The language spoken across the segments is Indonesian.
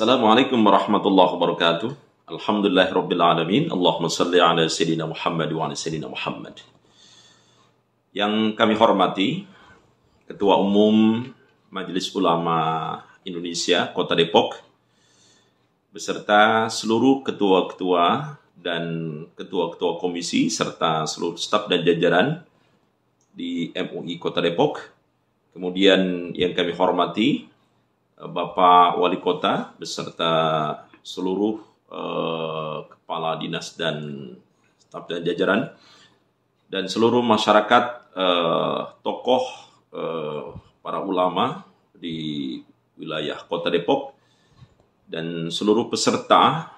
Assalamualaikum warahmatullahi wabarakatuh. Alhamdulillah Rabbil Alamin. Allahumma salli ala Sayyidina Muhammad wa ala Sayyidina Muhammad. Yang kami hormati, Ketua Umum Majelis Ulama Indonesia Kota Depok, beserta seluruh ketua-ketua dan ketua-ketua komisi, serta seluruh staf dan jajaran di MUI Kota Depok. Kemudian yang kami hormati, Eh, Bapak Wali Kota beserta seluruh uh, kepala dinas dan staf dan jajaran dan seluruh masyarakat uh, tokoh uh, para ulama di wilayah Kota Depok dan seluruh peserta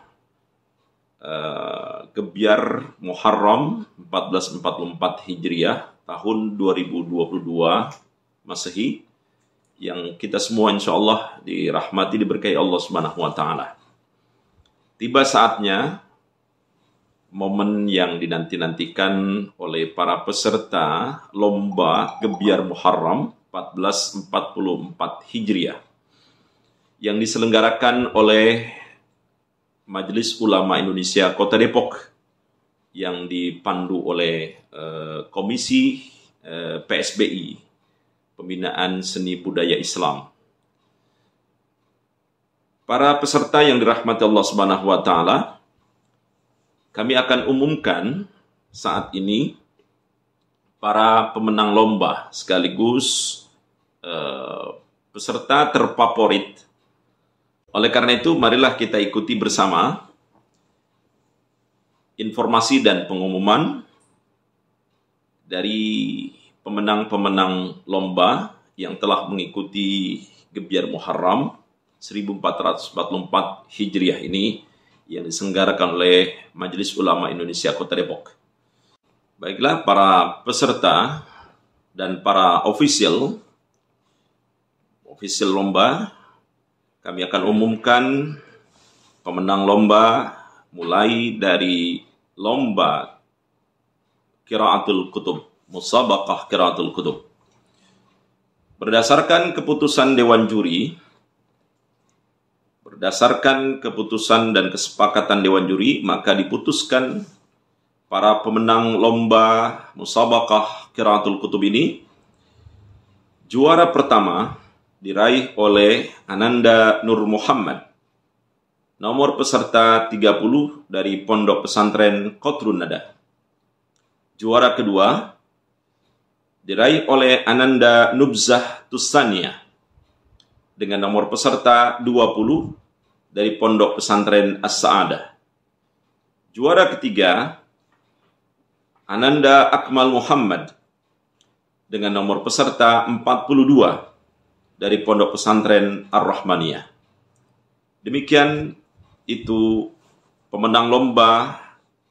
uh, Gebiar Muharram 1444 Hijriah tahun 2022 Masehi yang kita semua insya Allah dirahmati diberkahi Allah Subhanahu wa taala. Tiba saatnya momen yang dinanti-nantikan oleh para peserta lomba Gebiar Muharram 1444 Hijriah yang diselenggarakan oleh Majelis Ulama Indonesia Kota Depok yang dipandu oleh eh, Komisi eh, PSBI pembinaan seni budaya Islam. Para peserta yang dirahmati Allah Subhanahu wa taala, kami akan umumkan saat ini para pemenang lomba sekaligus eh, peserta terfavorit. Oleh karena itu, marilah kita ikuti bersama informasi dan pengumuman dari pemenang-pemenang lomba yang telah mengikuti Gebiar Muharram 1444 Hijriah ini yang disenggarakan oleh Majelis Ulama Indonesia Kota Depok. Baiklah para peserta dan para ofisial ofisial lomba kami akan umumkan pemenang lomba mulai dari lomba Kiraatul Kutub Musabakah Kiratul Kutub. Berdasarkan keputusan Dewan Juri, berdasarkan keputusan dan kesepakatan Dewan Juri, maka diputuskan para pemenang lomba Musabakah Kiratul Kutub ini, juara pertama diraih oleh Ananda Nur Muhammad, nomor peserta 30 dari Pondok Pesantren Kotrun Nada. Juara kedua diraih oleh Ananda Nubzah Tusania dengan nomor peserta 20 dari Pondok Pesantren As-Sa'adah. Juara ketiga Ananda Akmal Muhammad dengan nomor peserta 42 dari Pondok Pesantren Ar-Rahmaniyah. Demikian itu pemenang lomba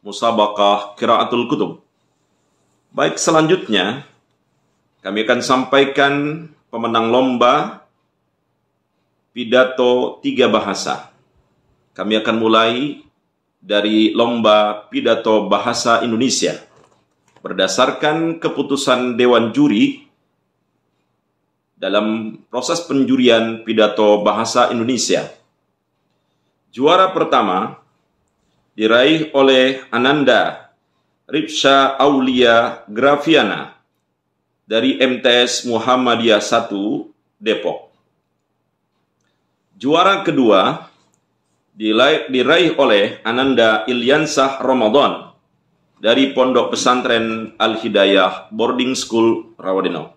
musabakah Kiraatul Kutub. Baik selanjutnya kami akan sampaikan pemenang lomba pidato tiga bahasa. Kami akan mulai dari lomba pidato bahasa Indonesia. Berdasarkan keputusan Dewan Juri dalam proses penjurian pidato bahasa Indonesia. Juara pertama diraih oleh Ananda Ripsha Aulia Grafiana dari MTS Muhammadiyah 1 Depok. Juara kedua diraih oleh Ananda Ilyansah Ramadan dari Pondok Pesantren Al-Hidayah Boarding School Rawadino.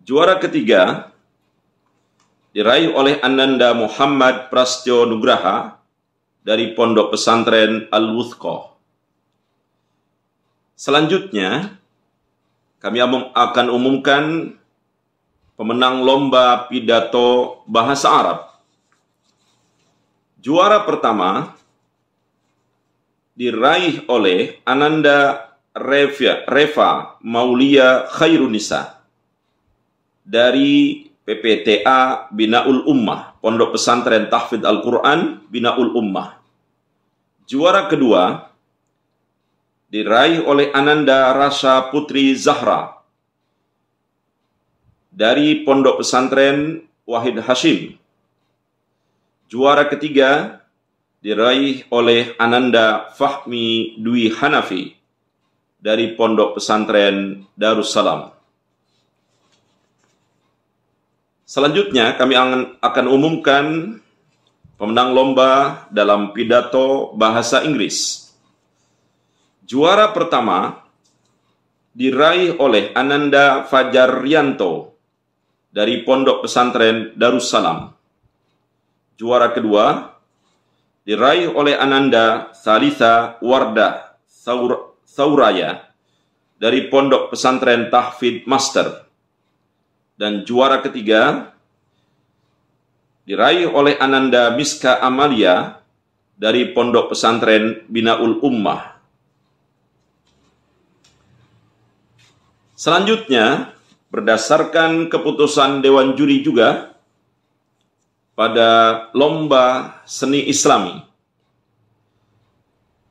Juara ketiga diraih oleh Ananda Muhammad Prasjo Nugraha dari Pondok Pesantren al Wuthqoh. Selanjutnya, kami akan umumkan pemenang lomba pidato bahasa Arab. Juara pertama diraih oleh Ananda Reva, Reva Maulia Khairunisa dari PPTA Binaul Ummah, Pondok Pesantren Tahfidz Al-Quran Binaul Ummah. Juara kedua diraih oleh Ananda Rasa Putri Zahra dari Pondok Pesantren Wahid Hashim. Juara ketiga diraih oleh Ananda Fahmi Dwi Hanafi dari Pondok Pesantren Darussalam. Selanjutnya kami akan umumkan pemenang lomba dalam pidato bahasa Inggris Juara pertama diraih oleh Ananda Fajar Rianto dari Pondok Pesantren Darussalam. Juara kedua diraih oleh Ananda Salisa Warda Saur Sauraya dari Pondok Pesantren Tahfid Master. Dan juara ketiga diraih oleh Ananda Miska Amalia dari Pondok Pesantren Binaul Ummah. Selanjutnya, berdasarkan keputusan Dewan Juri juga, pada Lomba Seni Islami,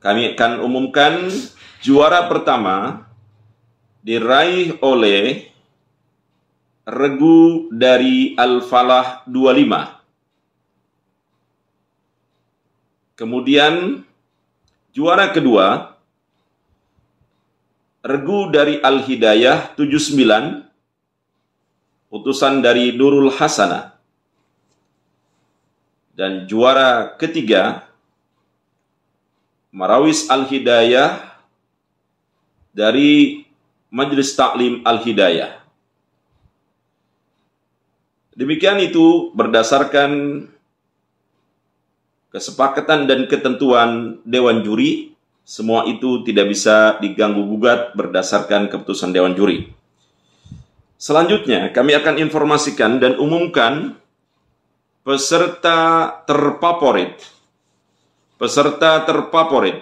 kami akan umumkan juara pertama diraih oleh regu dari Al-Falah 25. Kemudian juara kedua Regu dari Al-Hidayah 79, utusan dari Nurul Hasanah. Dan juara ketiga, Marawis Al-Hidayah dari Majelis Taklim Al-Hidayah. Demikian itu berdasarkan kesepakatan dan ketentuan Dewan Juri semua itu tidak bisa diganggu gugat berdasarkan keputusan Dewan Juri. Selanjutnya, kami akan informasikan dan umumkan peserta terfavorit. Peserta terfavorit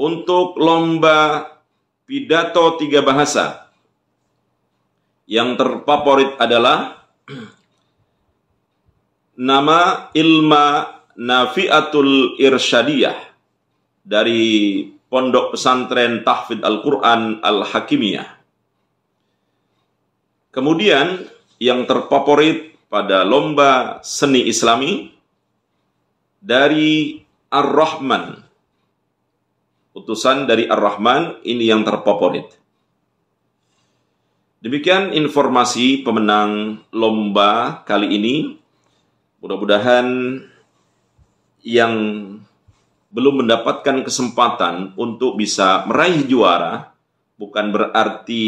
untuk lomba pidato tiga bahasa. Yang terfavorit adalah nama Ilma Nafiatul Irsyadiyah dari Pondok Pesantren Tahfidz Al-Qur'an Al-Hakimiyah. Kemudian yang terfavorit pada lomba seni Islami dari Ar-Rahman. Utusan dari Ar-Rahman ini yang terfavorit. Demikian informasi pemenang lomba kali ini. Mudah-mudahan yang belum mendapatkan kesempatan untuk bisa meraih juara, bukan berarti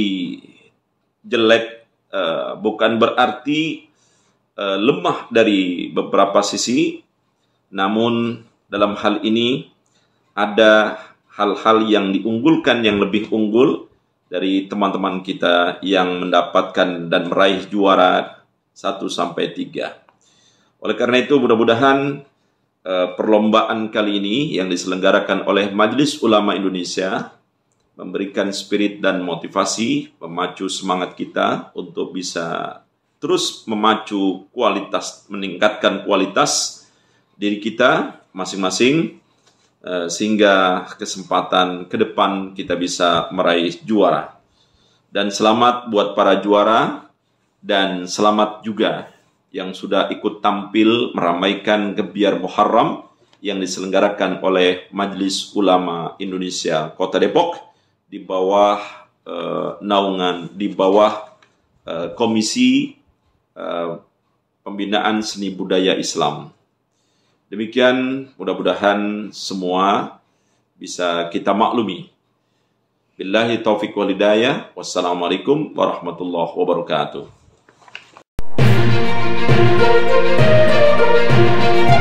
jelek, eh, bukan berarti eh, lemah dari beberapa sisi, namun dalam hal ini ada hal-hal yang diunggulkan yang lebih unggul dari teman-teman kita yang mendapatkan dan meraih juara 1 sampai 3. Oleh karena itu mudah-mudahan Eh, perlombaan kali ini yang diselenggarakan oleh Majelis Ulama Indonesia memberikan spirit dan motivasi, memacu semangat kita untuk bisa terus memacu kualitas, meningkatkan kualitas diri kita masing-masing eh, sehingga kesempatan ke depan kita bisa meraih juara. Dan selamat buat para juara dan selamat juga yang sudah ikut tampil meramaikan gebiar Muharram yang diselenggarakan oleh Majelis Ulama Indonesia Kota Depok di bawah eh, naungan di bawah eh, Komisi eh, Pembinaan Seni Budaya Islam. Demikian mudah-mudahan semua bisa kita maklumi. Billahi taufiq walidayah. Wassalamualaikum warahmatullahi wabarakatuh. Thank you.